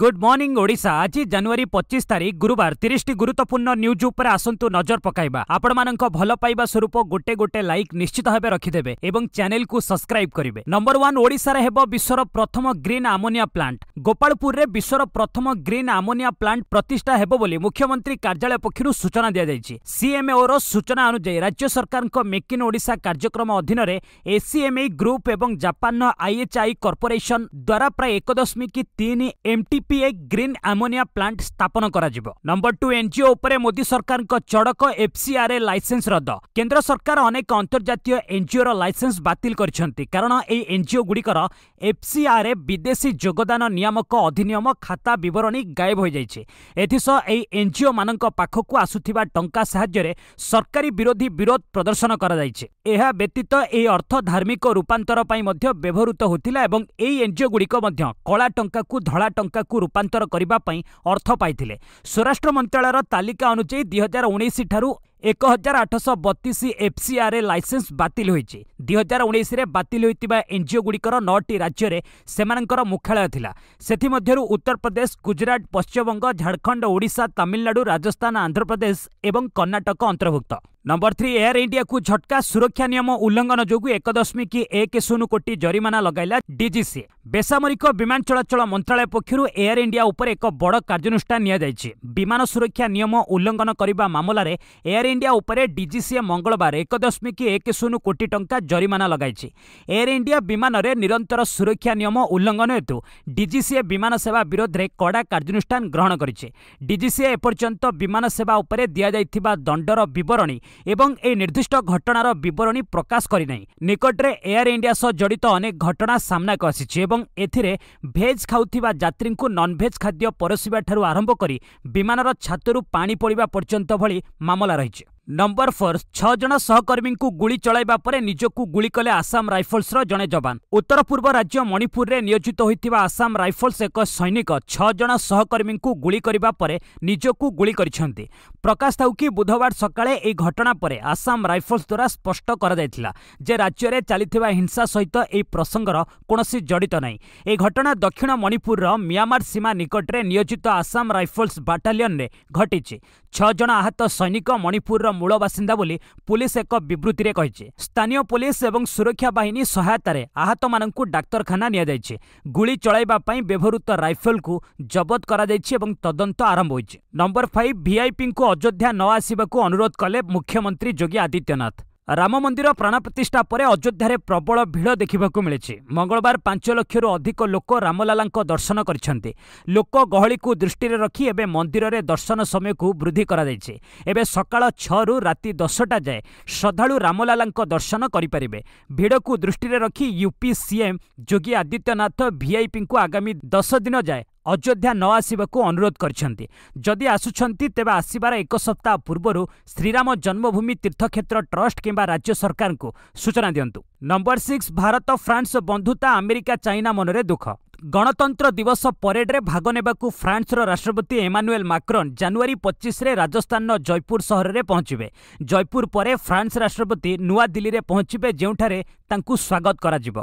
good morning Odisha আজি জানুয়ারি পঁচিশ তারিখ গুরুবার তিরিশটি গুরুত্বপূর্ণ নিউজ উপরে আসন্তু নজর পকাইবা আপনার ভাল পাইবা স্বরূপ গোটে গোটে লাইক নিশ্চিত ভাবে রখিদেবে এবং চ্যানেলকু সবসক্রাইব করবে নম্বর ওয়ান ওড়িশার হব বিশ্বর প্রথম গ্রিন আমোনিয়া প্লান্ট গোপালপুরের বিশ্বর প্রথম গ্রিন আমোনিয়া প্লান্ট প্রতিষ্ঠা হব বলে মুখ্যমন্ত্রী কার্যালয় পক্ষর সূচনা দিয়েছে সিএমএওর সূচনা অনুযায়ী রাজ্য সরকার মেক ইন ওড়িশা কার্যক্রম অধীনরে এসিএমএ গ্রুপ এবং জাপান আইএচআই কর্পোরেশন দ্বারা প্রায় এক দশমিক তিন এমটি ଏପିପିଏ ଗ୍ରୀନ୍ ଆମୋନିଆ ପ୍ଲାଣ୍ଟ ସ୍ଥାପନ କରାଯିବ ନମ୍ବର ଟୁ ଏନ୍ଜିଓ ଉପରେ ମୋଦି ସରକାରଙ୍କ ଚଡ଼କ ଏଫ୍ସିଆର୍ଏ ଲାଇସେନ୍ସ ରଦ୍ଦ କେନ୍ଦ୍ର ସରକାର ଅନେକ ଅନ୍ତର୍ଜାତୀୟ ଏନ୍ଜିଓର ଲାଇସେନ୍ସ ବାତିଲ କରିଛନ୍ତି କାରଣ ଏହି ଏନ୍ଜିଓଗୁଡ଼ିକର ଏଫ୍ସିଆର୍ଏ ବିଦେଶୀ ଯୋଗଦାନ ନିୟାମକ ଅଧିନିୟମ ଖାତା ବିବରଣୀ ଗାଏବ ହୋଇଯାଇଛି ଏଥିସହ ଏହି ଏନ୍ଜିଓମାନଙ୍କ ପାଖକୁ ଆସୁଥିବା ଟଙ୍କା ସାହାଯ୍ୟରେ ସରକାରୀ ବିରୋଧୀ ବିରୋଧ ପ୍ରଦର୍ଶନ କରାଯାଇଛି ଏହା ବ୍ୟତୀତ ଏହି ଅର୍ଥ ଧାର୍ମିକ ରୂପାନ୍ତର ପାଇଁ ମଧ୍ୟ ବ୍ୟବହୃତ ହୋଇଥିଲା ଏବଂ ଏହି ଏନ୍ଜିଓଗୁଡ଼ିକ ମଧ୍ୟ କଳା ଟଙ୍କାକୁ ଧଳା ଟଙ୍କାକୁ ଜିଲ୍ଲାକୁ ରୂପାନ୍ତର କରିବା ପାଇଁ ଅର୍ଥ ପାଇଥିଲେ ସ୍ୱରାଷ୍ଟ୍ର ମନ୍ତ୍ରଣାଳୟର ତାଲିକା ଅନୁଯାୟୀ ଦୁଇ ହଜାର ଉଣେଇଶ ଠାରୁ ଏକ ହଜାର ଆଠଶହ ବତିଶ ଏଫ୍ସିଆର୍ରେ ଲାଇସେନ୍ସ ବାତିଲ ହୋଇଛି ଦୁଇ ହଜାର ଉଣେଇଶରେ ବାତିଲ ହୋଇଥିବା ଏନ୍ଜିଓ ଗୁଡ଼ିକର ନଅଟି ରାଜ୍ୟରେ ସେମାନଙ୍କର ମୁଖ୍ୟାଳୟ ଥିଲା ସେଥିମଧ୍ୟରୁ ଉତ୍ତରପ୍ରଦେଶ ଗୁଜରାଟ ପଶ୍ଚିମବଙ୍ଗ ଝାଡ଼ଖଣ୍ଡ ଓଡ଼ିଶା ତାମିଲନାଡୁ ରାଜସ୍ଥାନ ଆନ୍ଧ୍ରପ୍ରଦେଶ ଏବଂ କର୍ଣ୍ଣାଟକ ଅନ୍ତର୍ଭୁକ୍ତ ନମ୍ବର ଥ୍ରୀ ଏୟାର ଇଣ୍ଡିଆକୁ ଝଟକା ସୁରକ୍ଷା ନିୟମ ଉଲ୍ଲଂଘନ ଯୋଗୁଁ ଏକ ଦଶମିକ ଏକ ଶୂନ କୋଟି ଜରିମାନା ଲଗାଇଲା ଡିଜିସିଏ ବେସାମରିକ ବିମାନ ଚଳାଚଳ ମନ୍ତ୍ରାଳୟ ପକ୍ଷରୁ ଏୟାର ଇଣ୍ଡିଆ ଉପରେ ଏକ ବଡ଼ କାର୍ଯ୍ୟାନୁଷ୍ଠାନ ନିଆଯାଇଛି ବିମାନ ସୁରକ୍ଷା ନିୟମ ଉଲ୍ଲଂଘନ କରିବା ମାମଲାରେ ଏୟାର ଇଣ୍ଡିଆ ଉପରେ ଡିଜିସିଏ ମଙ୍ଗଳବାର ଏକ ଦଶମିକ ଏକ ଶୂନ କୋଟି ଟଙ୍କା ଜରିମାନା ଲଗାଇଛି ଏୟାର ଇଣ୍ଡିଆ ବିମାନରେ ନିରନ୍ତର ସୁରକ୍ଷା ନିୟମ ଉଲ୍ଲଙ୍ଘନ ହେତୁ ଡିଜିସିଏ ବିମାନ ସେବା ବିରୋଧରେ କଡ଼ା କାର୍ଯ୍ୟାନୁଷ୍ଠାନ ଗ୍ରହଣ କରିଛି ଡିଜିସିଏ ଏପର୍ଯ୍ୟନ୍ତ ବିମାନ ସେବା ଉପରେ ଦିଆଯାଇଥିବା ଦଣ୍ଡର ବିବରଣୀ ଏବଂ ଏହି ନିର୍ଦ୍ଦିଷ୍ଟ ଘଟଣାର ବିବରଣୀ ପ୍ରକାଶ କରିନାହିଁ ନିକଟରେ ଏୟାର ଇଣ୍ଡିଆ ସହ ଜଡ଼ିତ ଅନେକ ଘଟଣା ସାମ୍ନାକୁ ଆସିଛି ଏବଂ ଏଥିରେ ଭେଜ୍ ଖାଉଥିବା ଯାତ୍ରୀଙ୍କୁ ନନ୍ଭେଜ୍ ଖାଦ୍ୟ ପରଶିବାଠାରୁ ଆରମ୍ଭ କରି ବିମାନର ଛାତରୁ ପାଣି ପଡ଼ିବା ପର୍ଯ୍ୟନ୍ତ ଭଳି ମାମଲା ରହିଛି ନମ୍ବର ଫୋର୍ ଛଅ ଜଣ ସହକର୍ମୀଙ୍କୁ ଗୁଳି ଚଳାଇବା ପରେ ନିଜକୁ ଗୁଳି କଲେ ଆସାମ ରାଇଫଲ୍ସର ଜଣେ ଯବାନ ଉତ୍ତର ପୂର୍ବ ରାଜ୍ୟ ମଣିପୁରରେ ନିୟୋଜିତ ହୋଇଥିବା ଆସାମ ରାଇଫଲ୍ସ ଏକ ସୈନିକ ଛଅ ଜଣ ସହକର୍ମୀଙ୍କୁ ଗୁଳି କରିବା ପରେ ନିଜକୁ ଗୁଳି କରିଛନ୍ତି ପ୍ରକାଶ ଥାଉ କି ବୁଧବାର ସକାଳେ ଏହି ଘଟଣା ପରେ ଆସାମ ରାଇଫଲ୍ସ ଦ୍ୱାରା ସ୍ପଷ୍ଟ କରାଯାଇଥିଲା ଯେ ରାଜ୍ୟରେ ଚାଲିଥିବା ହିଂସା ସହିତ ଏହି ପ୍ରସଙ୍ଗର କୌଣସି ଜଡ଼ିତ ନାହିଁ ଏହି ଘଟଣା ଦକ୍ଷିଣ ମଣିପୁରର ମିଆଁମାର ସୀମା ନିକଟରେ ନିୟୋଜିତ ଆସାମ ରାଇଫଲ୍ସ ବାଟାଲିୟନ୍ରେ ଘଟିଛି ଛଅ ଜଣ ଆହତ ସୈନିକ ମଣିପୁରର ମୂଳ ବାସିନ୍ଦା ବୋଲି ପୁଲିସ୍ ଏକ ବିବୃତ୍ତିରେ କହିଛି ସ୍ଥାନୀୟ ପୁଲିସ୍ ଏବଂ ସୁରକ୍ଷା ବାହିନୀ ସହାୟତାରେ ଆହତମାନଙ୍କୁ ଡାକ୍ତରଖାନା ନିଆଯାଇଛି ଗୁଳି ଚଳାଇବା ପାଇଁ ବ୍ୟବହୃତ ରାଇଫଲକୁ ଜବତ କରାଯାଇଛି ଏବଂ ତଦନ୍ତ ଆରମ୍ଭ ହୋଇଛି ନମ୍ବର ଫାଇଭ୍ ଭିଆଇପିଙ୍କୁ ଅଯୋଧ୍ୟା ନ ଆସିବାକୁ ଅନୁରୋଧ କଲେ ମୁଖ୍ୟମନ୍ତ୍ରୀ ଯୋଗୀ ଆଦିତ୍ୟନାଥ ରାମ ମନ୍ଦିର ପ୍ରାଣ ପ୍ରତିଷ୍ଠା ପରେ ଅଯୋଧ୍ୟାରେ ପ୍ରବଳ ଭିଡ଼ ଦେଖିବାକୁ ମିଳିଛି ମଙ୍ଗଳବାର ପାଞ୍ଚ ଲକ୍ଷରୁ ଅଧିକ ଲୋକ ରାମଲାଲାଙ୍କ ଦର୍ଶନ କରିଛନ୍ତି ଲୋକ ଗହଳିକୁ ଦୃଷ୍ଟିରେ ରଖି ଏବେ ମନ୍ଦିରରେ ଦର୍ଶନ ସମୟକୁ ବୃଦ୍ଧି କରାଯାଇଛି ଏବେ ସକାଳ ଛଅରୁ ରାତି ଦଶଟା ଯାଏ ଶ୍ରଦ୍ଧାଳୁ ରାମଲାଲାଙ୍କ ଦର୍ଶନ କରିପାରିବେ ଭିଡ଼କୁ ଦୃଷ୍ଟିରେ ରଖି ୟୁପି ସିଏମ୍ ଯୋଗୀ ଆଦିତ୍ୟନାଥ ଭିଆଇପିଙ୍କୁ ଆଗାମୀ ଦଶ ଦିନ ଯାଏ ଅଯୋଧ୍ୟା ନ ଆସିବାକୁ ଅନୁରୋଧ କରିଛନ୍ତି ଯଦି ଆସୁଛନ୍ତି ତେବେ ଆସିବାର ଏକ ସପ୍ତାହ ପୂର୍ବରୁ ଶ୍ରୀରାମ ଜନ୍ମଭୂମି ତୀର୍ଥକ୍ଷେତ୍ର ଟ୍ରଷ୍ଟ କିମ୍ବା ରାଜ୍ୟ ସରକାରଙ୍କୁ ସୂଚନା ଦିଅନ୍ତୁ ନମ୍ବର ସିକ୍ସ ଭାରତ ଫ୍ରାନ୍ସ ବନ୍ଧୁତା ଆମେରିକା ଚାଇନା ମନରେ ଦୁଃଖ ଗଣତନ୍ତ୍ର ଦିବସ ପରେଡ୍ରେ ଭାଗ ନେବାକୁ ଫ୍ରାନ୍ସର ରାଷ୍ଟ୍ରପତି ଏମାନୁଏଲ୍ ମାକ୍ରନ୍ ଜାନୁଆରୀ ପଚିଶରେ ରାଜସ୍ଥାନର ଜୟପୁର ସହରରେ ପହଞ୍ଚିବେ ଜୟପୁର ପରେ ଫ୍ରାନ୍ସ ରାଷ୍ଟ୍ରପତି ନୂଆଦିଲ୍ଲୀରେ ପହଞ୍ଚିବେ ଯେଉଁଠାରେ ତାଙ୍କୁ ସ୍ୱାଗତ କରାଯିବ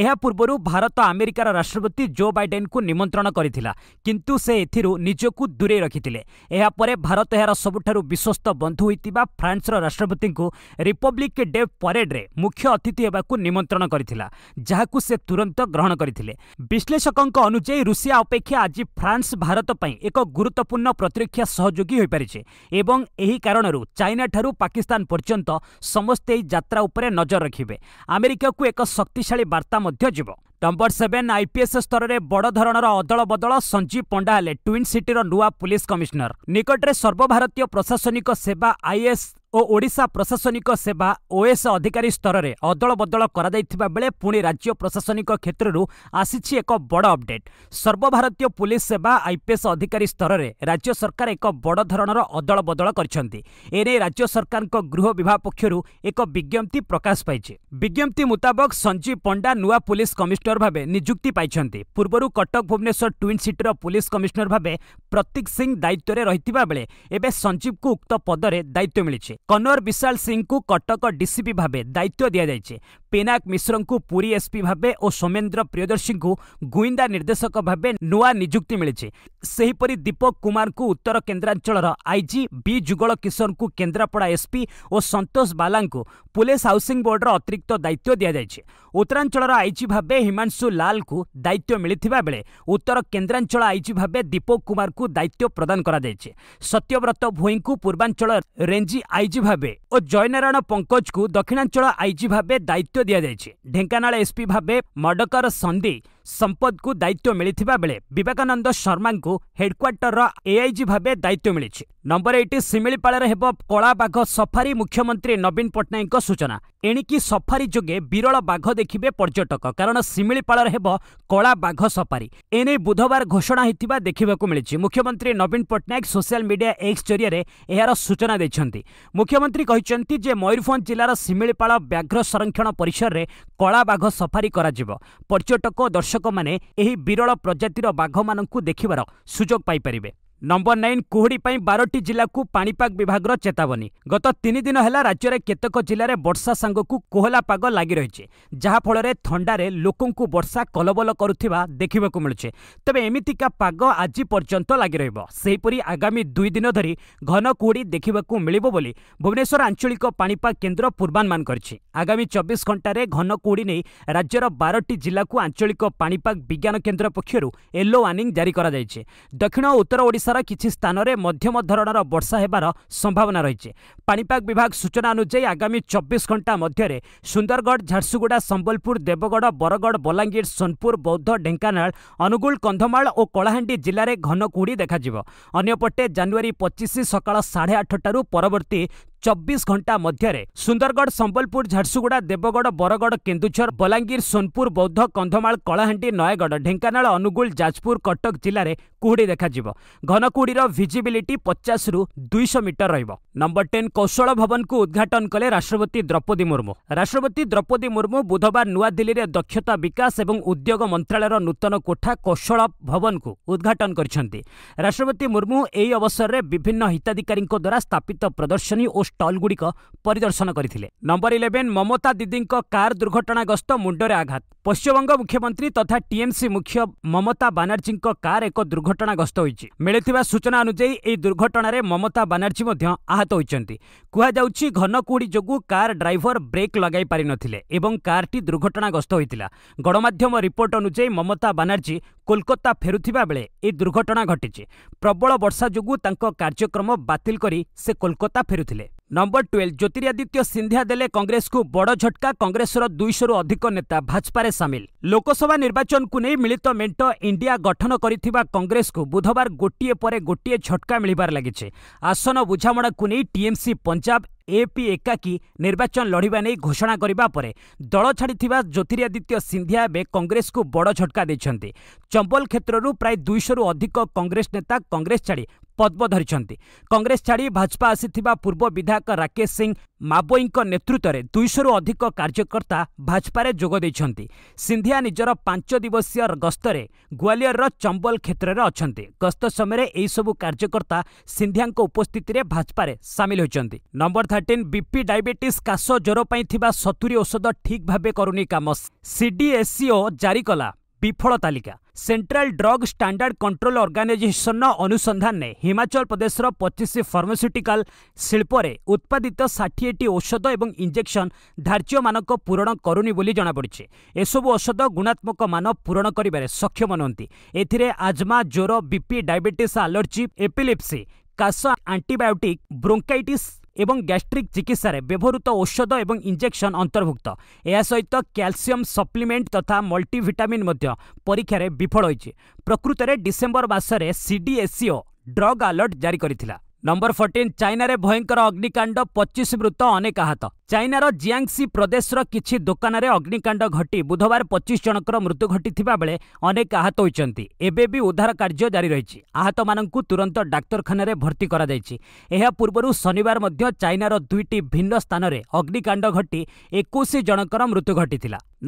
ଏହା ପୂର୍ବରୁ ଭାରତ ଆମେରିକାର ରାଷ୍ଟ୍ରପତି ଜୋ ବାଇଡେନ୍ଙ୍କୁ ନିମନ୍ତ୍ରଣ କରିଥିଲା କିନ୍ତୁ ସେ ଏଥିରୁ ନିଜକୁ ଦୂରେଇ ରଖିଥିଲେ ଏହାପରେ ଭାରତ ଏହାର ସବୁଠାରୁ ବିଶ୍ୱସ୍ତ ବନ୍ଧୁ ହୋଇଥିବା ଫ୍ରାନ୍ସର ରାଷ୍ଟ୍ରପତିଙ୍କୁ ରିପବ୍ଲିକ୍ ଡେ ପରେଡ୍ରେ ମୁଖ୍ୟ ଅତିଥି ହେବାକୁ ନିମନ୍ତ୍ରଣ କରିଥିଲା ଯାହାକୁ ସେ ତୁରନ୍ତ ଗ୍ରହଣ କରିଥିଲେ ବିଶ୍ଳେଷକଙ୍କ ଅନୁଯାୟୀ ରୁଷିଆ ଅପେକ୍ଷା ଆଜି ଫ୍ରାନ୍ସ ଭାରତ ପାଇଁ ଏକ ଗୁରୁତ୍ୱପୂର୍ଣ୍ଣ ପ୍ରତିରକ୍ଷା ସହଯୋଗୀ ହୋଇପାରିଛି ଏବଂ ଏହି କାରଣରୁ ଚାଇନାଠାରୁ ପାକିସ୍ତାନ ପର୍ଯ୍ୟନ୍ତ ସମସ୍ତେ ଏହି ଯାତ୍ରା ଉପରେ ନଜର ରଖିବେ ଆମେରିକା ଆମେରିକାକୁ ଏକ ଶକ୍ତିଶାଳୀ ବାର୍ତ୍ତା ମଧ୍ୟ ଯିବ ନମ୍ବର ସେଭେନ ଆଇପିଏସ୍ ସ୍ତରରେ ବଡ଼ ଧରଣର ଅଦଳ ବଦଳ ସଞ୍ଜୀବ ପଣ୍ଡା ହେଲେ ଟ୍ୱିନ୍ ସିଟିର ନୂଆ ପୁଲିସ୍ କମିଶନର ନିକଟରେ ସର୍ବଭାରତୀୟ ପ୍ରଶାସନିକ ସେବା ଆଇଏସ୍ ଓ ଓଡ଼ିଶା ପ୍ରଶାସନିକ ସେବା ଓଏସ୍ ଅଧିକାରୀ ସ୍ତରରେ ଅଦଳବଦଳ କରାଯାଇଥିବା ବେଳେ ପୁଣି ରାଜ୍ୟ ପ୍ରଶାସନିକ କ୍ଷେତ୍ରରୁ ଆସିଛି ଏକ ବଡ଼ ଅପଡେଟ୍ ସର୍ବଭାରତୀୟ ପୁଲିସ୍ ସେବା ଆଇପିଏସ୍ ଅଧିକାରୀ ସ୍ତରରେ ରାଜ୍ୟ ସରକାର ଏକ ବଡ଼ ଧରଣର ଅଦଳବଦଳ କରିଛନ୍ତି ଏନେଇ ରାଜ୍ୟ ସରକାରଙ୍କ ଗୃହ ବିଭାଗ ପକ୍ଷରୁ ଏକ ବିଜ୍ଞପ୍ତି ପ୍ରକାଶ ପାଇଛି ବିଜ୍ଞପ୍ତି ମୁତାବକ ସଞ୍ଜୀବ ପଣ୍ଡା ନୂଆ ପୁଲିସ୍ କମିଶନର ଭାବେ ନିଯୁକ୍ତି ପାଇଛନ୍ତି ପୂର୍ବରୁ କଟକ ଭୁବନେଶ୍ୱର ଟ୍ୱିନ୍ ସିଟିର ପୁଲିସ୍ କମିଶନର ଭାବେ ପ୍ରତୀକ ସିଂ ଦାୟିତ୍ୱରେ ରହିଥିବା ବେଳେ ଏବେ ସଞ୍ଜୀବଙ୍କୁ ଉକ୍ତ ପଦରେ ଦାୟିତ୍ୱ ମିଳିଛି କନୱର ବିଶାଲ ସିଂଙ୍କୁ କଟକ ଡିସିପି ଭାବେ ଦାୟିତ୍ୱ ଦିଆଯାଇଛି ପିନାକ ମିଶ୍ରଙ୍କୁ ପୁରୀ ଏସ୍ପି ଭାବେ ଓ ସୌମେନ୍ଦ୍ର ପ୍ରିୟଦର୍ଶୀଙ୍କୁ ଗୁଇନ୍ଦା ନିର୍ଦ୍ଦେଶକ ଭାବେ ନୂଆ ନିଯୁକ୍ତି ମିଳିଛି ସେହିପରି ଦୀପକ କୁମାରଙ୍କୁ ଉତ୍ତର କେନ୍ଦ୍ରାଞ୍ଚଳର ଆଇଜି ବି ଯୁଗଳ କିଶୋରଙ୍କୁ କେନ୍ଦ୍ରାପଡ଼ା ଏସ୍ପି ଓ ସନ୍ତୋଷ ବାଲାଙ୍କୁ ପୁଲିସ୍ ହାଉସିଂ ବୋର୍ଡର ଅତିରିକ୍ତ ଦାୟିତ୍ୱ ଦିଆଯାଇଛି ଉତ୍ତରାଞ୍ଚଳର ଆଇଜି ଭାବେ ହିମାଂଶୁ ଲାଲଙ୍କୁ ଦାୟିତ୍ୱ ମିଳିଥିବା ବେଳେ ଉତ୍ତର କେନ୍ଦ୍ରାଞ୍ଚଳ ଆଇଜି ଭାବେ ଦୀପକ କୁମାରଙ୍କୁ ଦାୟିତ୍ୱ ପ୍ରଦାନ କରାଯାଇଛି ସତ୍ୟବ୍ରତ ଭୋଇଙ୍କୁ ପୂର୍ବାଞ୍ଚଳ ରେଞ୍ଜି ଆଇଜି ଭାବେ ଓ ଜୟନାରାୟଣ ପଙ୍କଜଙ୍କୁ ଦକ୍ଷିଣାଞ୍ଚଳ ଆଇଜି ଭାବେ ଦାୟିତ୍ୱ दि जाए ढेकाना एसपी भाव मडकर संधि ସମ୍ପଦକୁ ଦାୟିତ୍ୱ ମିଳିଥିବା ବେଳେ ବିବେକାନନ୍ଦ ଶର୍ମାଙ୍କୁ ହେଡ୍କ୍ୱାର୍ଟରର ଏଆଇଜି ଭାବେ ଦାୟିତ୍ୱ ମିଳିଛି ନମ୍ବର ଏଇଟି ଶିମିଳିପାଳରେ ହେବ କଳାବାଘ ସଫାରୀ ମୁଖ୍ୟମନ୍ତ୍ରୀ ନବୀନ ପଟ୍ଟନାୟକଙ୍କ ସୂଚନା ଏଣିକି ସଫାରୀ ଯୋଗେ ବିରଳ ବାଘ ଦେଖିବେ ପର୍ଯ୍ୟଟକ କାରଣ ଶିମିଳିପାଳରେ ହେବ କଳାବାଘ ସଫାରୀ ଏନେଇ ବୁଧବାର ଘୋଷଣା ହୋଇଥିବା ଦେଖିବାକୁ ମିଳିଛି ମୁଖ୍ୟମନ୍ତ୍ରୀ ନବୀନ ପଟ୍ଟନାୟକ ସୋସିଆଲ ମିଡିଆ ଏକ୍ସ ଜରିଆରେ ଏହାର ସୂଚନା ଦେଇଛନ୍ତି ମୁଖ୍ୟମନ୍ତ୍ରୀ କହିଛନ୍ତି ଯେ ମୟୂରଭଞ୍ଜ ଜିଲ୍ଲାର ଶିମିଳିପାଳ ବ୍ୟାଘ୍ର ସଂରକ୍ଷଣ ପରିସରରେ କଳାବାଘ ସଫାରୀ କରାଯିବ ପର୍ଯ୍ୟଟକ ଦର୍ଶକ ଦର୍ଶକମାନେ ଏହି ବିରଳ ପ୍ରଜାତିର ବାଘମାନଙ୍କୁ ଦେଖିବାର ସୁଯୋଗ ପାଇପାରିବେ ନମ୍ବର ନାଇନ୍ କୁହୁଡ଼ି ପାଇଁ ବାରଟି ଜିଲ୍ଲାକୁ ପାଣିପାଗ ବିଭାଗର ଚେତାବନୀ ଗତ ତିନି ଦିନ ହେଲା ରାଜ୍ୟରେ କେତେକ ଜିଲ୍ଲାରେ ବର୍ଷା ସାଙ୍ଗକୁ କୋହଲା ପାଗ ଲାଗି ରହିଛି ଯାହାଫଳରେ ଥଣ୍ଡାରେ ଲୋକଙ୍କୁ ବର୍ଷା କଲବଲ କରୁଥିବା ଦେଖିବାକୁ ମିଳୁଛି ତେବେ ଏମିତିକା ପାଗ ଆଜି ପର୍ଯ୍ୟନ୍ତ ଲାଗି ରହିବ ସେହିପରି ଆଗାମୀ ଦୁଇ ଦିନ ଧରି ଘନ କୁହୁଡ଼ି ଦେଖିବାକୁ ମିଳିବ ବୋଲି ଭୁବନେଶ୍ୱର ଆଞ୍ଚଳିକ ପାଣିପାଗ କେନ୍ଦ୍ର ପୂର୍ବାନୁମାନ କରିଛି ଆଗାମୀ ଚବିଶ ଘଣ୍ଟାରେ ଘନ କୁହୁଡ଼ି ନେଇ ରାଜ୍ୟର ବାରଟି ଜିଲ୍ଲାକୁ ଆଞ୍ଚଳିକ ପାଣିପାଗ ବିଜ୍ଞାନ କେନ୍ଦ୍ର ପକ୍ଷରୁ ୟେଲୋ ୱାର୍ଣ୍ଣିଂ ଜାରି କରାଯାଇଛି ଦକ୍ଷିଣ ଓ ଉତ୍ତର ଓଡ଼ିଶା स्थान स्थानले मध्यम धर वर्षा हेर् सम्भावना रहेछ विभाग सूचना अनुसार आगामी चबिस घंटा मध्ये सुन्दरगढ झारसुगुडा सम्बलपुर देवगढ बरगड बलाङ्गीर सोनपुर बौद्ध ढेङ्कनाल अनुगुल कन्धमाल कलाहा ज घन कुखा अन्यपटे जानुवरी पच्चिस सकाल साढे आठटा पर्वती चबिस घंटा मध्ये सुन्दरगढ सम्बलपुर झारसुगुडा देवगढ बरगड केन्दुझर बलाङ्गीर सोनपुर बौद्ध कंधमाल कन्धमाल कलाहाँ नयगढे अनुगुल जाजपुर कटक जा କୁହୁଡ଼ି ଦେଖାଯିବ ଘନ କୁହୁଡ଼ିର ଭିଜିବିଲିଟି ପଚାଶରୁ ଦୁଇଶହ ମିଟର ରହିବ ନମ୍ବର ଟେନ୍ କୌଶଳ ଭବନକୁ ଉଦ୍ଘାଟନ କଲେ ରାଷ୍ଟ୍ରପତି ଦ୍ରୌପଦୀ ମୁର୍ମୁ ରାଷ୍ଟ୍ରପତି ଦ୍ରୌପଦୀ ମୁର୍ମୁ ବୁଧବାର ନୂଆଦିଲ୍ଲୀରେ ଦକ୍ଷତା ବିକାଶ ଏବଂ ଉଦ୍ୟୋଗ ମନ୍ତ୍ରଣାଳୟର ନୂତନ କୋଠା କୌଶଳ ଭବନକୁ ଉଦ୍ଘାଟନ କରିଛନ୍ତି ରାଷ୍ଟ୍ରପତି ମୁର୍ମୁ ଏହି ଅବସରରେ ବିଭିନ୍ନ ହିତାଧିକାରୀଙ୍କ ଦ୍ୱାରା ସ୍ଥାପିତ ପ୍ରଦର୍ଶନୀ ଓ ଷ୍ଟଲ୍ଗୁଡ଼ିକ ପରିଦର୍ଶନ କରିଥିଲେ ନମ୍ବର ଇଲେଭେନ୍ ମମତା ଦିଦିଙ୍କ କାର୍ ଦୁର୍ଘଟଣାଗ୍ରସ୍ତ ମୁଣ୍ଡରେ ଆଘାତ ପଶ୍ଚିମବଙ୍ଗ ମୁଖ୍ୟମନ୍ତ୍ରୀ ତଥା ଟିଏମ୍ସି ମୁଖ୍ୟ ମମତା ବାନାର୍ଜୀଙ୍କ କାର୍ ଏକ ଦୁର୍ଘଟଣାଗ୍ରସ୍ତ ହୋଇଛି ମିଳିଥିବା ସୂଚନା ଅନୁଯାୟୀ ଏହି ଦୁର୍ଘଟଣାରେ ମମତା ବାନାର୍ଜୀ ମଧ୍ୟ ଆହତ ହୋଇଛନ୍ତି କୁହାଯାଉଛି ଘନ କୁହୁଡ଼ି ଯୋଗୁଁ କାର୍ ଡ୍ରାଇଭର ବ୍ରେକ୍ ଲଗାଇ ପାରିନଥିଲେ ଏବଂ କାର୍ଟି ଦୁର୍ଘଟଣାଗ୍ରସ୍ତ ହୋଇଥିଲା ଗଣମାଧ୍ୟମ ରିପୋର୍ଟ ଅନୁଯାୟୀ ମମତା ବାନାର୍ଜୀ କୋଲକାତା ଫେରୁଥିବା ବେଳେ ଏହି ଦୁର୍ଘଟଣା ଘଟିଛି ପ୍ରବଳ ବର୍ଷା ଯୋଗୁଁ ତାଙ୍କ କାର୍ଯ୍ୟକ୍ରମ ବାତିଲ କରି ସେ କୋଲକାତା ଫେରୁଥିଲେ ନମ୍ବର ଟ୍ୱେଲ୍ଭ ଜ୍ୟୋତିରାଦିତ୍ୟ ସିନ୍ଧିଆ ଦେଲେ କଂଗ୍ରେସକୁ ବଡ଼ ଝଟକା କଂଗ୍ରେସର ଦୁଇଶହରୁ ଅଧିକ ନେତା ଭାଜପାରେ ସାମିଲ ଲୋକସଭା ନିର୍ବାଚନକୁ ନେଇ ମିଳିତ ମେଣ୍ଟ ଇଣ୍ଡିଆ ଗଠନ କରିଥିବା କଂଗ୍ରେସକୁ ବୁଧବାର ଗୋଟିଏ ପରେ ଗୋଟିଏ ଝଟକା ମିଳିବାର ଲାଗିଛି ଆସନ ବୁଝାମଣାକୁ ନେଇ ଟିଏମ୍ସି ପଞ୍ଜାବ ଏପି ଏକାକୀ ନିର୍ବାଚନ ଲଢ଼ିବା ନେଇ ଘୋଷଣା କରିବା ପରେ ଦଳ ଛାଡ଼ିଥିବା ଜ୍ୟୋତିରାଦିତ୍ୟ ସିନ୍ଧିଆ ଏବେ କଂଗ୍ରେସକୁ ବଡ଼ ଝଟକା ଦେଇଛନ୍ତି ଚମ୍ବଲ କ୍ଷେତ୍ରରୁ ପ୍ରାୟ ଦୁଇଶହରୁ ଅଧିକ କଂଗ୍ରେସ ନେତା କଂଗ୍ରେସ ଛାଡ଼ି ପଦ୍ମ ଧରିଛନ୍ତି କଂଗ୍ରେସ ଛାଡ଼ି ଭାଜପା ଆସିଥିବା ପୂର୍ବ ବିଧାୟକ ରାକେଶ ସିଂ ମାବୋଇଙ୍କ ନେତୃତ୍ୱରେ ଦୁଇଶହରୁ ଅଧିକ କାର୍ଯ୍ୟକର୍ତ୍ତା ଭାଜପାରେ ଯୋଗ ଦେଇଛନ୍ତି ସିନ୍ଧିଆ ନିଜର ପାଞ୍ଚ ଦିବସୀୟ ଗସ୍ତରେ ଗ୍ୱାଲିୟରର ଚମ୍ବଲ କ୍ଷେତ୍ରରେ ଅଛନ୍ତି ଗସ୍ତ ସମୟରେ ଏହିସବୁ କାର୍ଯ୍ୟକର୍ତ୍ତା ସିନ୍ଧିଆଙ୍କ ଉପସ୍ଥିତିରେ ଭାଜପାରେ ସାମିଲ ହୋଇଛନ୍ତି ନମ୍ବର ଥାର୍ଟିନ୍ ବିପି ଡାଇବେଟିସ୍ କାଶ ଜ୍ୱର ପାଇଁ ଥିବା ସତୁରୀ ଔଷଧ ଠିକ୍ ଭାବେ କରୁନି କାମ ସିଡିଏସ୍ସିଓ ଜାରି କଲା বিফল তালিকা সেন্ট্রাল ড্রগ স্ট্যান্ডার্ড কন্ট্রোল অর্গানাইজেসনর অনুসন্ধানে হিমাচল প্রদেশের পঁচিশ ফার্মাসিউটিকাল শিল্পরে উৎপাদিত ষাঠিয়েটি ঔষধ এবং ইঞ্জেকশন ধার্য ধার্যমানক পূরণ করুনি বলে জনাপড়ছে এসবু ঔষধ গুণাত্মক মান পূরণ করবার সক্ষম নুহতি এতে আজমা জ্বর বিপি ডায়াবেটিস আলর্জি এপিলিপ্সি কাশ আন্টিবায়োটিক ব্রোঙ্কাইটিস এবং গ্যাস্ট্রিক চিকিৎসার ব্যবহৃত ঔষধ এবং ইঞ্জেকশন অন্তর্ভুক্ত এর সহিত ক্যালসিয়াম সপ্লিমেন্ট তথা মল্টিভিটামিন মধ্য পরীক্ষার বিফল হয়েছে প্রকৃতরে ডিসেম্বর মাসে সিডিএসিও ড্রগ আলর্ট জারি করেছিল नंबर फोर्टिन चाइनार भयंकर अग्निकाण्ड पचीस मृत अनेक आहत चाइनार जियांगसी प्रदेश किसी दोकान अग्निकाण्ड घटी बुधवार पचीस जनकर मृत्यु घटी बेले अनेक आहत होती एवं उद्धार कार्य जारी रही आहत मान तुरंत डाक्तखाना भर्ती कर पूर्व शनिवार चाइनार दुईट भिन्न स्थान में अग्निकाण्ड घटी एक जनकर मृत्यु घटी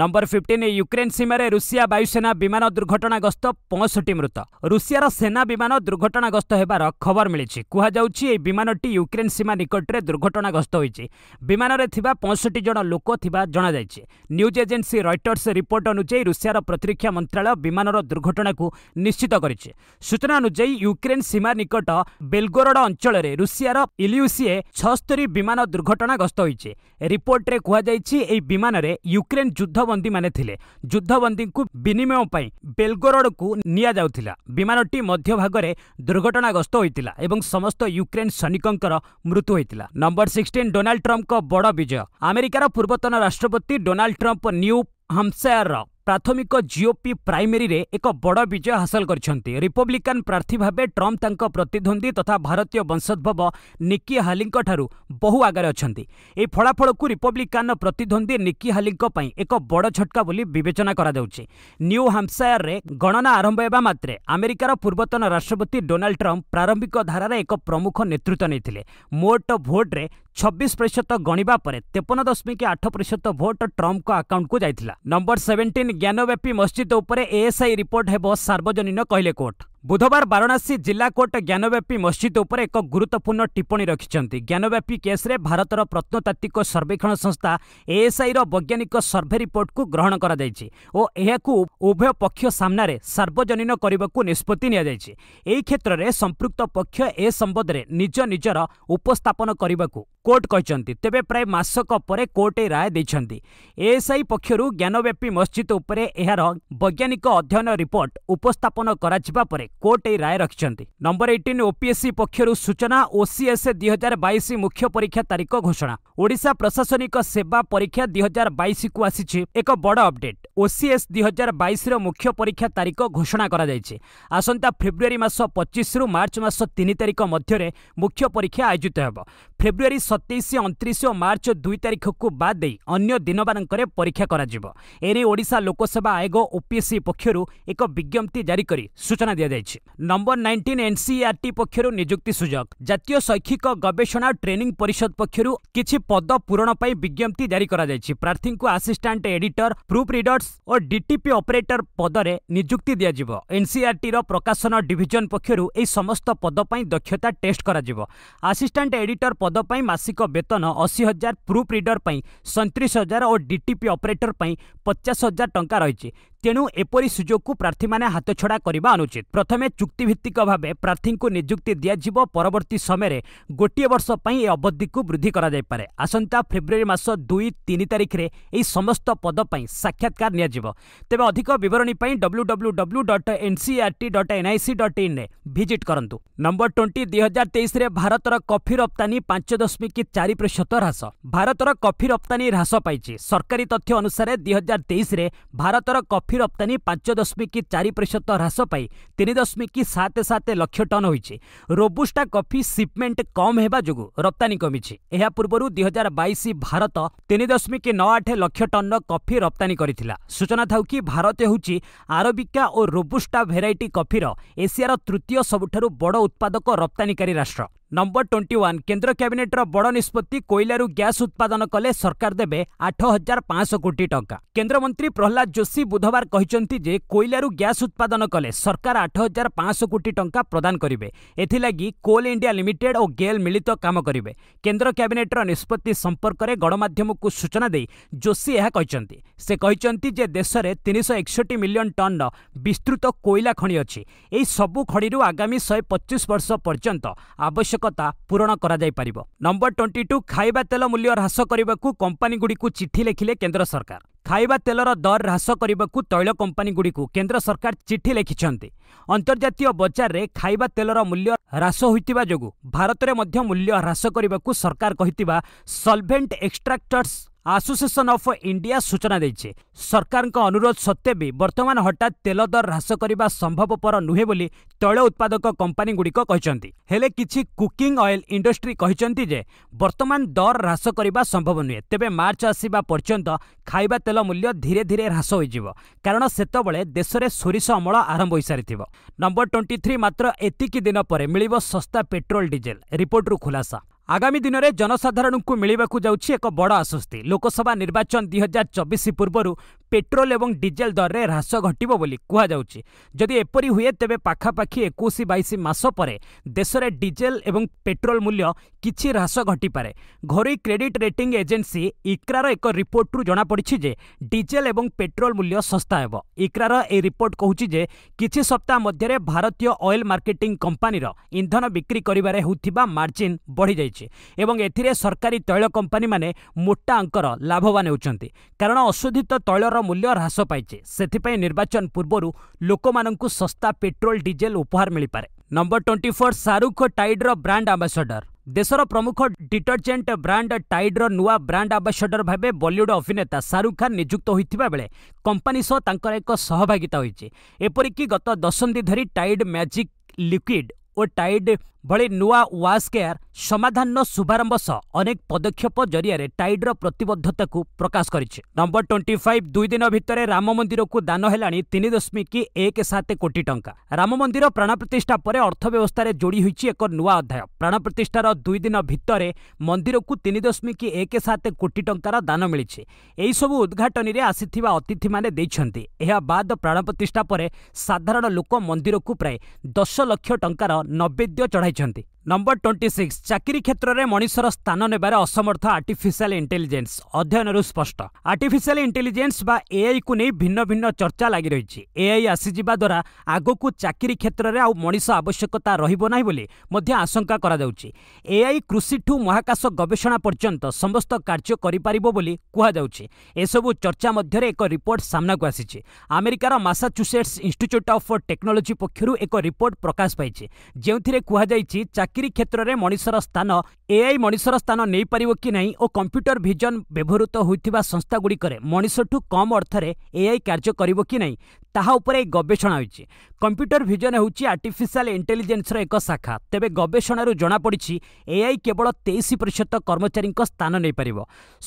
नंबर फिफ्टन युक्रेन सीमार रुषिया वायुसेना विमान दुर्घटनाग्रस्त पंसठ मृत रुषि सेना विमान दुर्घटनाग्रस्त होबर खबर मिली कहु କୁହାଯାଉଛି ଏହି ବିମାନଟି ୟୁକ୍ରେନ୍ ସୀମା ନିକଟରେ ଦୁର୍ଘଟଣାଗ୍ରସ୍ତ ହୋଇଛି ବିମାନରେ ଥିବା ପଞ୍ଚଷଠି ଜଣ ଲୋକ ଥିବା ଜଣାଯାଇଛି ନ୍ୟୁଜ୍ ଏଜେନ୍ସି ରୟଟର୍ସ ରିପୋର୍ଟ ଅନୁଯାୟୀ ରୁଷିଆର ପ୍ରତିରକ୍ଷା ମନ୍ତ୍ରାଳୟ ବିମାନର ଦୁର୍ଘଟଣାକୁ ନିଶ୍ଚିତ କରିଛି ସୂଚନା ଅନୁଯାୟୀ ୟୁକ୍ରେନ୍ ସୀମା ନିକଟ ବେଲଗୋରଡ଼ ଅଞ୍ଚଳରେ ରୁଷିଆର ଇଲ୍ୟୁସିଏ ଛଅସ୍ତରୀ ବିମାନ ଦୁର୍ଘଟଣାଗ୍ରସ୍ତ ହୋଇଛି ରିପୋର୍ଟରେ କୁହାଯାଇଛି ଏହି ବିମାନରେ ୟୁକ୍ରେନ୍ ଯୁଦ୍ଧବନ୍ଦୀମାନେ ଥିଲେ ଯୁଦ୍ଧବନ୍ଦୀଙ୍କୁ ବିନିମୟ ପାଇଁ ବେଲଗୋରଡ଼କୁ ନିଆଯାଉଥିଲା ବିମାନଟି ମଧ୍ୟଭାଗରେ ଦୁର୍ଘଟଣାଗ୍ରସ୍ତ ହୋଇଥିଲା ଏବଂ ସମସ୍ତ ୟୁକ୍ରେନ୍ ସୈନିକଙ୍କର ମୃତ୍ୟୁ ହୋଇଥିଲା ନମ୍ବର ସିକ୍ସଟିନ୍ ଡୋନାଲ୍ଡ ଟ୍ରମ୍ପଙ୍କ ବଡ଼ ବିଜୟ ଆମେରିକାର ପୂର୍ବତନ ରାଷ୍ଟ୍ରପତି ଡୋନାଲ୍ଡ ଟ୍ରମ୍ପ ନ୍ୟୁ ହାମ୍ସାୟାର୍ର ପ୍ରାଥମିକ ଜିଓପି ପ୍ରାଇମେରୀରେ ଏକ ବଡ଼ ବିଜୟ ହାସଲ କରିଛନ୍ତି ରିପବ୍ଲିକାନ୍ ପ୍ରାର୍ଥୀ ଭାବେ ଟ୍ରମ୍ପ ତାଙ୍କ ପ୍ରତିଦ୍ୱନ୍ଦ୍ୱୀ ତଥା ଭାରତୀୟ ବଂଶୋଦ୍ଭବ ନିକି ହାଲିଙ୍କଠାରୁ ବହୁ ଆଗରେ ଅଛନ୍ତି ଏହି ଫଳାଫଳକୁ ରିପବ୍ଲିକାନ୍ର ପ୍ରତିଦ୍ୱନ୍ଦ୍ୱୀ ନିକି ହାଲିଙ୍କ ପାଇଁ ଏକ ବଡ଼ ଝଟକା ବୋଲି ବିବେଚନା କରାଯାଉଛି ନ୍ୟୁ ହାମ୍ପସାୟାରରେ ଗଣନା ଆରମ୍ଭ ହେବା ମାତ୍ରେ ଆମେରିକାର ପୂର୍ବତନ ରାଷ୍ଟ୍ରପତି ଡୋନାଲ୍ଡ ଟ୍ରମ୍ପ ପ୍ରାରମ୍ଭିକ ଧାରାରେ ଏକ ପ୍ରମୁଖ ନେତୃତ୍ୱ ନେଇଥିଲେ ମୋଟ ଭୋଟ୍ରେ छब्बीस प्रतिशत गणवा पर तेपन दशमिक आठ प्रतिशत भोट ट्रंप को आकाउंट को जाता नंबर सेवेन्टीन ज्ञानव्यापी मस्जिद उपर एएसआई रिपोर्ट होब सार्वजनीन कहले कोर्ट ବୁଧବାର ବାରଣାସୀ ଜିଲ୍ଲା କୋର୍ଟ ଜ୍ଞାନବ୍ୟାପୀ ମସ୍ଜିଦ୍ ଉପରେ ଏକ ଗୁରୁତ୍ୱପୂର୍ଣ୍ଣ ଟିପ୍ପଣୀ ରଖିଛନ୍ତି ଜ୍ଞାନବ୍ୟାପୀ କେସ୍ରେ ଭାରତର ପ୍ରତ୍ନତାତ୍ତ୍ୱିକ ସର୍ବେକ୍ଷଣ ସଂସ୍ଥା ଏଏସ୍ଆଇର ବୈଜ୍ଞାନିକ ସର୍ଭେ ରିପୋର୍ଟକୁ ଗ୍ରହଣ କରାଯାଇଛି ଓ ଏହାକୁ ଉଭୟ ପକ୍ଷ ସାମ୍ନାରେ ସାର୍ବଜନୀନ କରିବାକୁ ନିଷ୍ପତ୍ତି ନିଆଯାଇଛି ଏହି କ୍ଷେତ୍ରରେ ସମ୍ପୃକ୍ତ ପକ୍ଷ ଏ ସମ୍ବନ୍ଧରେ ନିଜ ନିଜର ଉପସ୍ଥାପନ କରିବାକୁ କୋର୍ଟ କହିଛନ୍ତି ତେବେ ପ୍ରାୟ ମାସକ ପରେ କୋର୍ଟ ଏହି ରାୟ ଦେଇଛନ୍ତି ଏଏସ୍ଆଇ ପକ୍ଷରୁ ଜ୍ଞାନବ୍ୟାପୀ ମସ୍ଜିଦ୍ ଉପରେ ଏହାର ବୈଜ୍ଞାନିକ ଅଧ୍ୟୟନ ରିପୋର୍ଟ ଉପସ୍ଥାପନ କରାଯିବା ପରେ କୋର୍ଟ ଏହି ରାୟ ରଖିଛନ୍ତି ନମ୍ବର ଏଇଟିନ୍ ଓପିଏସ୍ସି ପକ୍ଷରୁ ସୂଚନା ଓସିଏସ୍ ଦୁଇ ହଜାର ବାଇଶ ମୁଖ୍ୟ ପରୀକ୍ଷା ତାରିଖ ଘୋଷଣା ଓଡ଼ିଶା ପ୍ରଶାସନିକ ସେବା ପରୀକ୍ଷା ଦୁଇ ହଜାର ବାଇଶକୁ ଆସିଛି ଏକ ବଡ଼ ଅପଡେଟ୍ ଓସିଏସ୍ ଦୁଇ ହଜାର ବାଇଶର ମୁଖ୍ୟ ପରୀକ୍ଷା ତାରିଖ ଘୋଷଣା କରାଯାଇଛି ଆସନ୍ତା ଫେବୃଆରୀ ମାସ ପଚିଶରୁ ମାର୍ଚ୍ଚ ମାସ ତିନି ତାରିଖ ମଧ୍ୟରେ ମୁଖ୍ୟ ପରୀକ୍ଷା ଆୟୋଜିତ ହେବ ଫେବୃଆରୀ ସତେଇଶ ଅଣତିରିଶ ଓ ମାର୍ଚ୍ଚ ଦୁଇ ତାରିଖକୁ ବାଦ ଦେଇ ଅନ୍ୟ ଦିନମାନଙ୍କରେ ପରୀକ୍ଷା କରାଯିବ ଏନେଇ ଓଡ଼ିଶା ଲୋକସେବା ଆୟୋଗ ଓପିଏସ୍ସି ପକ୍ଷରୁ ଏକ ବିଜ୍ଞପ୍ତି ଜାରି କରି ସୂଚନା ଦିଆଯାଇଛି କରାଯାଇଛି ନମ୍ବର ନାଇଣ୍ଟିନ୍ ଏନ୍ସିଆର୍ଟି ପକ୍ଷରୁ ନିଯୁକ୍ତି ସୁଯୋଗ ଜାତୀୟ ଶୈକ୍ଷିକ ଗବେଷଣା ଟ୍ରେନିଂ ପରିଷଦ ପକ୍ଷରୁ କିଛି ପଦ ପୂରଣ ପାଇଁ ବିଜ୍ଞପ୍ତି ଜାରି କରାଯାଇଛି ପ୍ରାର୍ଥୀଙ୍କୁ ଆସିଷ୍ଟାଣ୍ଟ ଏଡିଟର ପ୍ରୁଫ୍ ରିଡର୍ସ ଓ ଡିଟିପି ଅପରେଟର ପଦରେ ନିଯୁକ୍ତି ଦିଆଯିବ ଏନ୍ସିଆର୍ଟିର ପ୍ରକାଶନ ଡିଭିଜନ ପକ୍ଷରୁ ଏହି ସମସ୍ତ ପଦ ପାଇଁ ଦକ୍ଷତା ଟେଷ୍ଟ କରାଯିବ ଆସିଷ୍ଟାଣ୍ଟ ଏଡିଟର ପଦ ପାଇଁ ମାସିକ ବେତନ ଅଶୀ ହଜାର ପ୍ରୁଫ୍ ରିଡର ପାଇଁ ସଇଁତିରିଶ ହଜାର ଓ ଡିଟିପି ଅପରେଟର ପାଇଁ ପଚାଶ ହଜାର ଟଙ୍କା ରହିଛି ତେଣୁ ଏପରି ସୁଯୋଗକୁ ପ୍ରାର୍ଥୀମାନେ ହାତଛଡ଼ା କରିବା ଅନୁଚିତ ପ୍ରଥମେ ଚୁକ୍ତିଭିତ୍ତିକ ଭାବେ ପ୍ରାର୍ଥୀଙ୍କୁ ନିଯୁକ୍ତି ଦିଆଯିବ ପରବର୍ତ୍ତୀ ସମୟରେ ଗୋଟିଏ ବର୍ଷ ପାଇଁ ଏ ଅବଧିକୁ ବୃଦ୍ଧି କରାଯାଇପାରେ ଆସନ୍ତା ଫେବୃଆରୀ ମାସ ଦୁଇ ତିନି ତାରିଖରେ ଏହି ସମସ୍ତ ପଦ ପାଇଁ ସାକ୍ଷାତକାର ନିଆଯିବ ତେବେ ଅଧିକ ବିବରଣୀ ପାଇଁ W W W dot NCERT dot NIC dot ଇନ୍ରେ ଭିଜିଟ୍ କରନ୍ତୁ ନମ୍ବର ଟ୍ୱେଣ୍ଟି ଦୁଇ ହଜାର ତେଇଶରେ ଭାରତର କଫି ରପ୍ତାନୀ ପାଞ୍ଚ ଦଶମିକ ଚାରି ପ୍ରତିଶତ ହ୍ରାସ ଭାରତର କଫି ରପ୍ତାନୀ ହ୍ରାସ ପାଇଛି ସରକାରୀ ତଥ୍ୟ ଅନୁସାରେ ଦୁଇ ହଜାର ତେଇଶରେ ଭାରତର କଫି କଫି ରପ୍ତାନୀ ପାଞ୍ଚ ଦଶମିକ ଚାରି ପ୍ରତିଶତ ହ୍ରାସ ପାଇ ତିନି ଦଶମିକ ସାତ ସାତ ଲକ୍ଷ ଟନ୍ ହୋଇଛି ରୋବୁଷ୍ଟା କଫି ସିପମେଣ୍ଟ କମ୍ ହେବା ଯୋଗୁଁ ରପ୍ତାନୀ କମିଛି ଏହା ପୂର୍ବରୁ ଦୁଇହଜାର ବାଇଶ ଭାରତ ତିନି ଦଶମିକ ନଅ ଆଠ ଲକ୍ଷ ଟନ୍ର କଫି ରପ୍ତାନୀ କରିଥିଲା ସୂଚନା ଥାଉ କି ଭାରତ ହେଉଛି ଆରବିକା ଓ ରୋବୁଷ୍ଟା ଭେରାଇଟି କଫିର ଏସିଆର ତୃତୀୟ ସବୁଠାରୁ ବଡ଼ ଉତ୍ପାଦକ ରପ୍ତାନୀକାରୀ ରାଷ୍ଟ୍ର ନମ୍ବର ଟ୍ୱେଣ୍ଟି ୱାନ୍ କେନ୍ଦ୍ର କ୍ୟାବିନେଟ୍ର ବଡ଼ ନିଷ୍ପତ୍ତି କୋଇଲାରୁ ଗ୍ୟାସ୍ ଉତ୍ପାଦନ କଲେ ସରକାର ଦେବେ ଆଠ ହଜାର ପାଞ୍ଚଶହ କୋଟି ଟଙ୍କା କେନ୍ଦ୍ରମନ୍ତ୍ରୀ ପ୍ରହଲ୍ଲାଦ ଯୋଶୀ ବୁଧବାର କହିଛନ୍ତି ଯେ କୋଇଲାରୁ ଗ୍ୟାସ୍ ଉତ୍ପାଦନ କଲେ ସରକାର ଆଠ ହଜାର ପାଞ୍ଚଶହ କୋଟି ଟଙ୍କା ପ୍ରଦାନ କରିବେ ଏଥିଲାଗି କୋଲ୍ ଇଣ୍ଡିଆ ଲିମିଟେଡ୍ ଓ ଗେଲ୍ ମିଳିତ କାମ କରିବେ କେନ୍ଦ୍ର କ୍ୟାବିନେଟ୍ର ନିଷ୍ପତ୍ତି ସମ୍ପର୍କରେ ଗଣମାଧ୍ୟମକୁ ସୂଚନା ଦେଇ ଯୋଶୀ ଏହା କହିଛନ୍ତି ସେ କହିଛନ୍ତି ଯେ ଦେଶରେ ତିନିଶହ ଏକଷଠି ମିଲିୟନ୍ ଟନ୍ର ବିସ୍ତୃତ କୋଇଲା ଖଣି ଅଛି ଏହି ସବୁ ଖଣିରୁ ଆଗାମୀ ଶହେ ପଚିଶ ବର୍ଷ ପର୍ଯ୍ୟନ୍ତ ଆବଶ୍ୟକ ଆବଶ୍ୟକତା ପୂରଣ କରାଯାଇପାରିବ ନମ୍ବର ଟ୍ୱେଣ୍ଟି ଟୁ ଖାଇବା ତେଲ ମୂଲ୍ୟ ହ୍ରାସ କରିବାକୁ କମ୍ପାନୀଗୁଡ଼ିକୁ ଚିଠି ଲେଖିଲେ କେନ୍ଦ୍ର ସରକାର ଖାଇବା ତେଲର ଦର ହ୍ରାସ କରିବାକୁ ତୈଳ କମ୍ପାନୀଗୁଡ଼ିକୁ କେନ୍ଦ୍ର ସରକାର ଚିଠି ଲେଖିଛନ୍ତି ଅନ୍ତର୍ଜାତୀୟ ବଜାରରେ ଖାଇବା ତେଲର ମୂଲ୍ୟ ହ୍ରାସ ହୋଇଥିବା ଯୋଗୁଁ ଭାରତରେ ମଧ୍ୟ ମୂଲ୍ୟ ହ୍ରାସ କରିବାକୁ ସରକାର କହିଥିବା solvent extractors association of India ସୂଚନା ଦେଇଛି ସରକାରଙ୍କ ଅନୁରୋଧ ସତ୍ତ୍ୱେ ବି ବର୍ତ୍ତମାନ ହଠାତ୍ ତେଲ ଦର ହ୍ରାସ କରିବା ସମ୍ଭବପର ନୁହେଁ ବୋଲି ତୈଳ ଉତ୍ପାଦକ କମ୍ପାନୀଗୁଡ଼ିକ କହିଛନ୍ତି ହେଲେ କିଛି କୁକିଂ ଅଏଲ୍ ଇଣ୍ଡଷ୍ଟ୍ରି କହିଛନ୍ତି ଯେ ବର୍ତ୍ତମାନ ଦର ହ୍ରାସ କରିବା ସମ୍ଭବ ନୁହେଁ ତେବେ ମାର୍ଚ୍ଚ ଆସିବା ପର୍ଯ୍ୟନ୍ତ ଖାଇବା ତେଲ ମୂଲ୍ୟ ଧୀରେ ଧୀରେ ହ୍ରାସ ହୋଇଯିବ କାରଣ ସେତେବେଳେ ଦେଶରେ ସୋରିଷ ଅମଳ ଆରମ୍ଭ ହୋଇସାରିଥିବ ନମ୍ବର ଟ୍ୱେଣ୍ଟି ଥ୍ରୀ ମାତ୍ର ଏତିକି ଦିନ ପରେ ମିଳିବ ଶସ୍ତା ପେଟ୍ରୋଲ ଡିଜେଲ ରିପୋର୍ଟରୁ ଖୁଲାସା ଆଗାମୀ ଦିନରେ ଜନସାଧାରଣଙ୍କୁ ମିଳିବାକୁ ଯାଉଛି ଏକ ବଡ଼ ଆଶ୍ୱସ୍ତି ଲୋକସଭା ନିର୍ବାଚନ ଦୁଇହଜାର ଚବିଶ ପୂର୍ବରୁ পেট্রোল এবং ডিজেল দরে হ্রাস ঘটিব বলে কুহযাচ্ছে যদি এপরি হুয়ে তেবে পাখাপাখি একুশ বাইশ মাস পরে দেশে ডিজেল এবং পেট্রোল মূল্য কিছু হ্রাস ঘটিপারে ঘরোই ক্রেডিট রেটিং এজেন্সি ইক্রার এক রিপোর্টরু জনাপড়ি যে ডিজেল এবং পেট্রোল মূল্য ଶସ୍ତା ହେବ ଇକ୍ରାର ଏହି ରିପୋର୍ଟ କହୁଛି ଯେ କିଛି ସପ୍ତାହ ମଧ୍ୟରେ ଭାରତୀୟ ଅଏଲ୍ ମାର୍କେଟିଂ କମ୍ପାନୀର ଇନ୍ଧନ ବିକ୍ରି କରିବାରେ ହେଉଥିବା ମାର୍ଜିନ୍ ବଢ଼ିଯାଇଛି ଏବଂ ଏଥିରେ ସରକାରୀ ତୈଳ କମ୍ପାନୀମାନେ ମୋଟା ଅଙ୍କର ଲାଭବାନ ହେଉଛନ୍ତି କାରଣ ଅଶୋଧିତ ତୈଳର ଦରର ମୂଲ୍ୟ ହ୍ରାସ ପାଇଛି ସେଥିପାଇଁ ନିର୍ବାଚନ ପୂର୍ବରୁ ଲୋକମାନଙ୍କୁ ଶସ୍ତା ପେଟ୍ରୋଲ ଡିଜେଲ ଉପହାର ମିଳିପାରେ ନମ୍ବର ଟ୍ୱେଣ୍ଟି ଫୋର୍ ଶାହରୁଖ ଟାଇଡ୍ର ବ୍ରାଣ୍ଡ ଆମ୍ବାସଡର ଦେଶର ପ୍ରମୁଖ ଡିଟର୍ଜେଣ୍ଟ ବ୍ରାଣ୍ଡ ଟାଇଡ୍ର ନୂଆ ବ୍ରାଣ୍ଡ ଆମ୍ବାସଡର ଭାବେ ବଲିଉଡ୍ ଅଭିନେତା ଶାହରୁଖ ଖାନ୍ ନିଯୁକ୍ତ ହୋଇଥିବା ବେଳେ କମ୍ପାନୀ ସହ ତାଙ୍କର ଏକ ସହଭାଗିତା ହୋଇଛି ଏପରିକି ଗତ ଦଶନ୍ଧି ଧରି ଟାଇଡ୍ ମ୍ୟାଜିକ୍ ଲିକ୍ୱିଡ୍ ଓ ଟାଇଡ୍ ଭଳି ନୂଆ ୱାସ୍ କେୟାର ସମାଧାନର ଶୁଭାରମ୍ଭ ସହ ଅନେକ ପଦକ୍ଷେପ ଜରିଆରେ ଟାଇଡ୍ର ପ୍ରତିବଦ୍ଧତାକୁ ପ୍ରକାଶ କରିଛି ନମ୍ବର ଟ୍ୱେଣ୍ଟି ଫାଇଭ୍ ଦୁଇ ଦିନ ଭିତରେ ରାମ ମନ୍ଦିରକୁ ଦାନ ହେଲାଣି ତିନି ଦଶମିକ ଏକ ସାତ କୋଟି ଟଙ୍କା ରାମ ମନ୍ଦିର ପ୍ରାଣ ପ୍ରତିଷ୍ଠା ପରେ ଅର୍ଥବ୍ୟବସ୍ଥାରେ ଯୋଡ଼ି ହୋଇଛି ଏକ ନୂଆ ଅଧ୍ୟାୟ ପ୍ରାଣ ପ୍ରତିଷ୍ଠାର ଦୁଇ ଦିନ ଭିତରେ ମନ୍ଦିରକୁ ତିନି ଦଶମିକ ଏକ ସାତ କୋଟି ଟଙ୍କାର ଦାନ ମିଳିଛି ଏହିସବୁ ଉଦ୍ଘାଟନୀରେ ଆସିଥିବା ଅତିଥିମାନେ ଦେଇଛନ୍ତି ଏହା ବାଦ ପ୍ରାଣ ପ୍ରତିଷ୍ଠା ପରେ ସାଧାରଣ ଲୋକ ମନ୍ଦିରକୁ ପ୍ରାୟ ଦଶ ଲକ୍ଷ ଟଙ୍କାର ନୈବେଦ୍ୟ ଚଢ଼ାଇଛନ୍ତି ନମ୍ବର ଟ୍ୱେଣ୍ଟି ସିକ୍ସ ଚାକିରି କ୍ଷେତ୍ରରେ ମଣିଷର ସ୍ଥାନ ନେବାରେ ଅସମର୍ଥ ଆର୍ଟିଫିସିଆଲ ଇଣ୍ଟେଲିଜେନ୍ସ ଅଧ୍ୟୟନରୁ ସ୍ପଷ୍ଟ ଆର୍ଟିଫିସିଆଲ ଇଣ୍ଟେଲିଜେନ୍ସ ବା ଏଆଇକୁ ନେଇ ଭିନ୍ନ ଭିନ୍ନ ଚର୍ଚ୍ଚା ଲାଗି ରହିଛି ଏଆଇ ଆସିଯିବା ଦ୍ୱାରା ଆଗକୁ ଚାକିରି କ୍ଷେତ୍ରରେ ଆଉ ମଣିଷ ଆବଶ୍ୟକତା ରହିବ ନାହିଁ ବୋଲି ମଧ୍ୟ ଆଶଙ୍କା କରାଯାଉଛି ଏଆଇ କୃଷିଠୁ ମହାକାଶ ଗବେଷଣା ପର୍ଯ୍ୟନ୍ତ ସମସ୍ତ କାର୍ଯ୍ୟ କରିପାରିବ ବୋଲି କୁହାଯାଉଛି ଏସବୁ ଚର୍ଚ୍ଚା ମଧ୍ୟରେ ଏକ ରିପୋର୍ଟ ସାମ୍ନାକୁ ଆସିଛି ଆମେରିକାର ମାସାଚୁସେଟ୍ସ ଇନ୍ଷ୍ଟିଚ୍ୟୁଟ୍ ଅଫ୍ ଟେକ୍ନୋଲୋଜି ପକ୍ଷରୁ ଏକ ରିପୋର୍ଟ ପ୍ରକାଶ ପାଇଛି ଯେଉଁଥିରେ କୁହାଯାଇଛି ଚାକିରି ଚାକିରି କ୍ଷେତ୍ରରେ ମଣିଷର ସ୍ଥାନ ଏଆଇ ମଣିଷର ସ୍ଥାନ ନେଇପାରିବ କି ନାହିଁ ଓ କମ୍ପ୍ୟୁଟର ଭିଜନ ବ୍ୟବହୃତ ହୋଇଥିବା ସଂସ୍ଥାଗୁଡ଼ିକରେ ମଣିଷଠୁ କମ୍ ଅର୍ଥରେ ଏଆଇ କାର୍ଯ୍ୟ କରିବ କି ନାହିଁ ତାହା ଉପରେ ଏହି ଗବେଷଣା ହୋଇଛି କମ୍ପ୍ୟୁଟର ଭିଜନ ହେଉଛି ଆର୍ଟିଫିସିଆଲ ଇଣ୍ଟେଲିଜେନ୍ସର ଏକ ଶାଖା ତେବେ ଗବେଷଣାରୁ ଜଣାପଡ଼ିଛି ଏଆଇ କେବଳ ତେଇଶ ପ୍ରତିଶତ କର୍ମଚାରୀଙ୍କ ସ୍ଥାନ ନେଇପାରିବ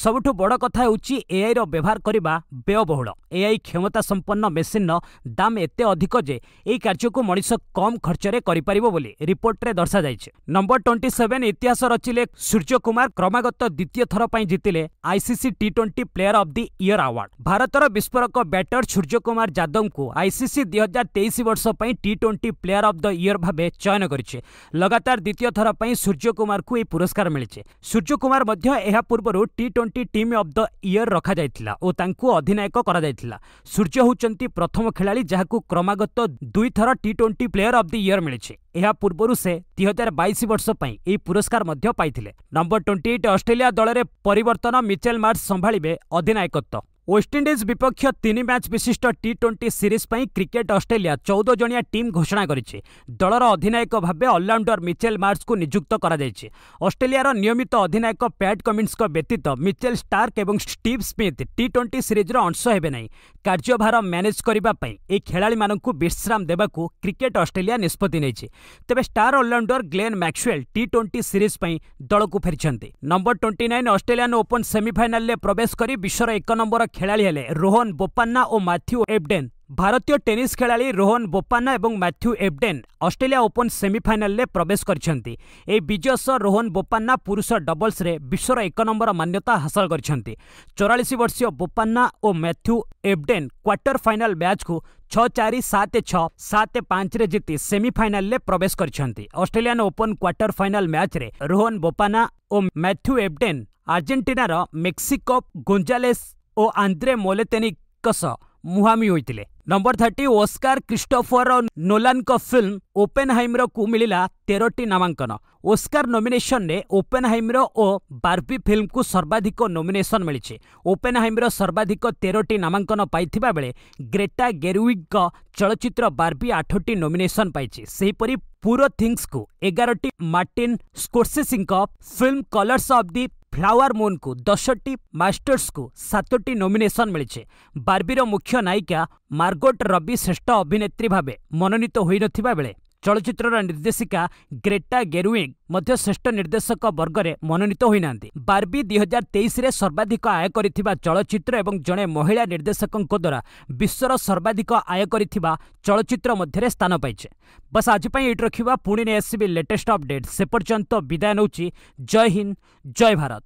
ସବୁଠୁ ବଡ଼ କଥା ହେଉଛି ଏଆଇର ବ୍ୟବହାର କରିବା ବ୍ୟୟବହୁଳ ଏଆଇ କ୍ଷମତା ସମ୍ପନ୍ନ ମେସିନ୍ର ଦାମ୍ ଏତେ ଅଧିକ ଯେ ଏହି କାର୍ଯ୍ୟକୁ ମଣିଷ କମ୍ ଖର୍ଚ୍ଚରେ କରିପାରିବ ବୋଲି ରିପୋର୍ଟରେ ଦର୍ଶାଯାଇଛି ନମ୍ବର ଟ୍ୱେଣ୍ଟି ସେଭେନ୍ ଇତିହାସ ରଚିଲେ ସୂର୍ଯ୍ୟକୁମାର କ୍ରମାଗତ ଦ୍ୱିତୀୟ ଥର ପାଇଁ ଜିତିଲେ ICC T twenty player of the year award ଭାରତର ବିସ୍ଫୋରକ ବ୍ୟାଟର ସୂର୍ଯ୍ୟକୁମାର ଯାଦବଙ୍କୁ ଆଇସିସି ଦୁଇ ହଜାର ତେଇଶ ବର୍ଷ ବର୍ଷ ପାଇଁ T twenty player of the year ଭାବେ ଚୟନ କରିଛି ଲଗାତାର ଦ୍ୱିତୀୟ ଥର ପାଇଁ ସୂର୍ଯ୍ୟକୁମାରଙ୍କୁ ଏହି ପୁରସ୍କାର ମିଳିଛି ସୂର୍ଯ୍ୟକୁମାର ମଧ୍ୟ ଏହା ପୂର୍ବରୁ T twenty team of the year ରଖାଯାଇଥିଲା ଓ ତାଙ୍କୁ ଅଧିନାୟକ କରାଯାଇଥିଲା ସୂର୍ଯ୍ୟ ହେଉଛନ୍ତି ପ୍ରଥମ ଖେଳାଳି ଯାହାକୁ କ୍ରମାଗତ ଦୁଇଥର T twenty player of the year ମିଳିଛି ଏହା ପୂର୍ବରୁ ସେ ଦୁଇହଜାର ବାଇଶ ବର୍ଷ ପାଇଁ ଏହି ପୁରସ୍କାର ମଧ୍ୟ ପାଇଥିଲେ ନମ୍ବର ଟ୍ୱେଣ୍ଟି ଏଇଟ୍ ଅଷ୍ଟ୍ରେଲିଆ ଦଳରେ ପରିବର୍ତ୍ତନ ମିଚେଲ ମାର୍ସ ସମ୍ଭାଳିବେ ଅଧିନାୟକତ୍ୱ ওয়েস্টইন্ডিজ বিপক্ষ তিন ম্যাচ বিশিষ্ট টি টোয়েন্টি সিরিজ পাই ক্রিকেট অস্ট্রেলিয়া চৌদ জনিয়া টিম ঘোষণা করেছে দলর অধিনায়ক ভাবে অলরাউন্ডর মিচেল মার্সকে নিযুক্ত করা যাইছে অস্ট্রেলিয়ার নিয়মিত অধিনায়ক প্যাট কমিন্স ব্যতীত মিচেল স্টার্ক এবং স্টিভ স্মিথ টি টোয়েন্টি সিরিজর অংশ হবে না কার্যভার ম্যানেজ করা এই খেলাড়ি বিশ্রাম দেওয়া ক্রিকেট অস্ট্রেলিয়া নিষ্পতি নিয়েছে তবে স্টার অলরাউন্ডর Glenn Maxwell T twenty series পাই দলক ফেরি number twenty nine Australian open semifinal প্রবেশ করে বিশ্বর এক নম্বর खेला रोहन बोपन्ना और मैथ्यू एबडेन भारतीय टेनिस खेला रोहन बोपन्ना और Matthew Ebden Australia open semifinal रे प्रवेश कर विजय सह रोहन बोपन्ना पुरुष डबल्स रे विश्वर एक नंबर मान्यता हासिल कर चौरालीस वर्षीय बोपन्ना और Matthew Ebden quarter final match को छ चार सात छः सात पांच जीति सेमिफाइनाल प्रवेश करन open quarter final match Rohan Bopanna और मैथ्यू एबडेन आर्जेटिनार मेक्सिको गुंजालेस ଓ ଆନ୍ଦ୍ରେ ମୋଲେତେନିକଙ୍କ ସହ ମୁହାମି ହୋଇଥିଲେ ନମ୍ବର ଥାର୍ଟି ଓସ୍କାର କ୍ରିଷ୍ଟୋଫର ନୋଲାନଙ୍କ ଫିଲ୍ମ ଓପେନ୍ ହାଇମ୍ରକୁ ମିଳିଲା ତେରଟି ନାମାଙ୍କନ ଓସ୍କାର ନୋମିନେସନ୍ରେ ଓପେନ୍ ହାଇମ୍ର ଓ ବାର୍ବି ଫିଲ୍ମକୁ ସର୍ବାଧିକ ନୋମିନେସନ୍ ମିଳିଛି ହାଇମ୍ର ସର୍ବାଧିକ ତେରଟି ନାମାଙ୍କନ ପାଇଥିବା ବେଳେ ଗ୍ରେଟା ଗେରୱିଗ୍ଙ୍କ ଚଳଚ୍ଚିତ୍ର ବାର୍ବି ଆଠଟି ନୋମିନେସନ୍ ପାଇଛି ସେହିପରି ପୁରୋ ଥିଙ୍ଗସ୍କୁ ଏଗାରଟି ମାର୍ଟିନ୍ ସ୍କୋର୍ସେସିଙ୍କ film killers of the flower ମୁନ୍‌କୁ ଦଶଟି ମାଷ୍ଟର୍ସକୁ ସାତଟି ନୋମିନେସନ୍ ମିଳିଛି ବାର୍ବିର ମୁଖ୍ୟ ନାୟିକା ମାର୍ଗୋଟ୍ ରବି ଶ୍ରେଷ୍ଠ ଅଭିନେତ୍ରୀ ଭାବେ ମନୋନୀତ ହୋଇନଥିବା ବେଳେ ଚଳଚ୍ଚିତ୍ରର ନିର୍ଦ୍ଦେଶିକା ଗ୍ରେଟା ଗେରୁଇଙ୍ଗ ମଧ୍ୟ ଶ୍ରେଷ୍ଠ ନିର୍ଦ୍ଦେଶକ ବର୍ଗରେ ମନୋନୀତ ହୋଇନାହାନ୍ତି ବାର୍ବି ଦୁଇହଜାର ତେଇଶରେ ସର୍ବାଧିକ ଆୟ କରିଥିବା ଚଳଚ୍ଚିତ୍ର ଏବଂ ଜଣେ ମହିଳା ନିର୍ଦ୍ଦେଶକଙ୍କ ଦ୍ୱାରା ବିଶ୍ୱର ସର୍ବାଧିକ ଆୟ କରିଥିବା ଚଳଚ୍ଚିତ୍ର ମଧ୍ୟରେ ସ୍ଥାନ ପାଇଛେ ବାସ୍ ଆଜି ପାଇଁ ଏଇଠି ରଖିବା ପୁଣି ନେଇ ଆସିବି ଲେଟେଷ୍ଟ ଅପଡେଟ୍ ସେପର୍ଯ୍ୟନ୍ତ ବିଦାୟ ନେଉଛି ଜୟ ହିନ୍ଦ ଜୟ ଭାରତ